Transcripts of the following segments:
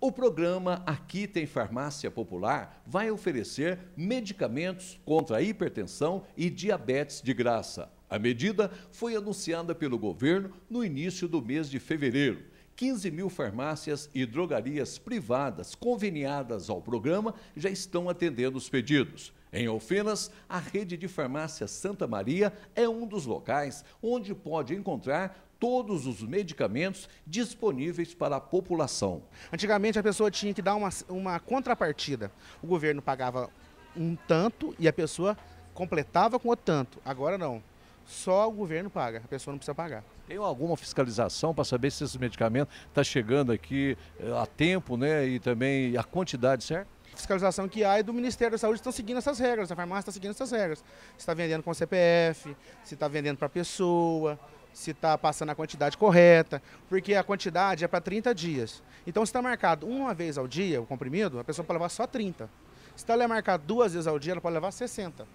O programa Aqui Tem Farmácia Popular vai oferecer medicamentos contra a hipertensão e diabetes de graça. A medida foi anunciada pelo governo no início do mês de fevereiro. 15 mil farmácias e drogarias privadas conveniadas ao programa já estão atendendo os pedidos. Em Alfenas, a rede de farmácia Santa Maria é um dos locais onde pode encontrar todos os medicamentos disponíveis para a população. Antigamente a pessoa tinha que dar uma, uma contrapartida. O governo pagava um tanto e a pessoa completava com o tanto. Agora não. Só o governo paga, a pessoa não precisa pagar. Tem alguma fiscalização para saber se esse medicamento está chegando aqui eh, a tempo, né? E também a quantidade certa? fiscalização que há e do Ministério da Saúde estão seguindo essas regras, a farmácia está seguindo essas regras. Se está vendendo com CPF, se está vendendo para pessoa, se está passando a quantidade correta, porque a quantidade é para 30 dias. Então, se está marcado uma vez ao dia o comprimido, a pessoa pode levar só 30. Se está marcado duas vezes ao dia, ela pode levar 60.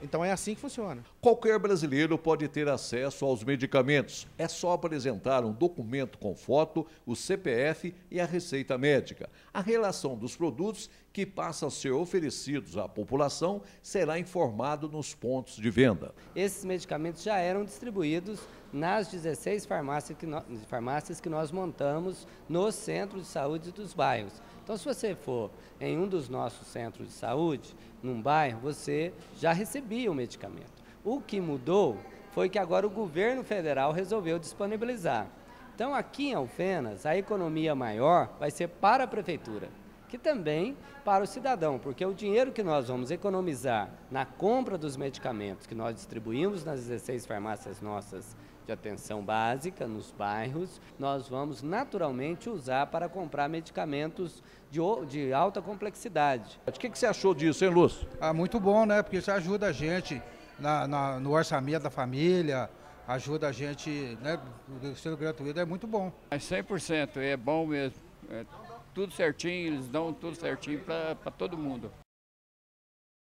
Então é assim que funciona. Qualquer brasileiro pode ter acesso aos medicamentos. É só apresentar um documento com foto, o CPF e a receita médica. A relação dos produtos que passam a ser oferecidos à população será informado nos pontos de venda. Esses medicamentos já eram distribuídos nas 16 farmácias que, nós, farmácias que nós montamos nos centros de saúde dos bairros. Então, se você for em um dos nossos centros de saúde, num bairro, você já recebia o medicamento. O que mudou foi que agora o governo federal resolveu disponibilizar. Então, aqui em Alfenas, a economia maior vai ser para a prefeitura que também para o cidadão, porque o dinheiro que nós vamos economizar na compra dos medicamentos que nós distribuímos nas 16 farmácias nossas de atenção básica nos bairros, nós vamos naturalmente usar para comprar medicamentos de, de alta complexidade. O que, que você achou disso, hein, Lúcio? Ah, muito bom, né? Porque isso ajuda a gente na, na, no orçamento da família, ajuda a gente, né? Sendo gratuito é muito bom. É 100%, é bom mesmo. É tudo certinho, eles dão tudo certinho para todo mundo.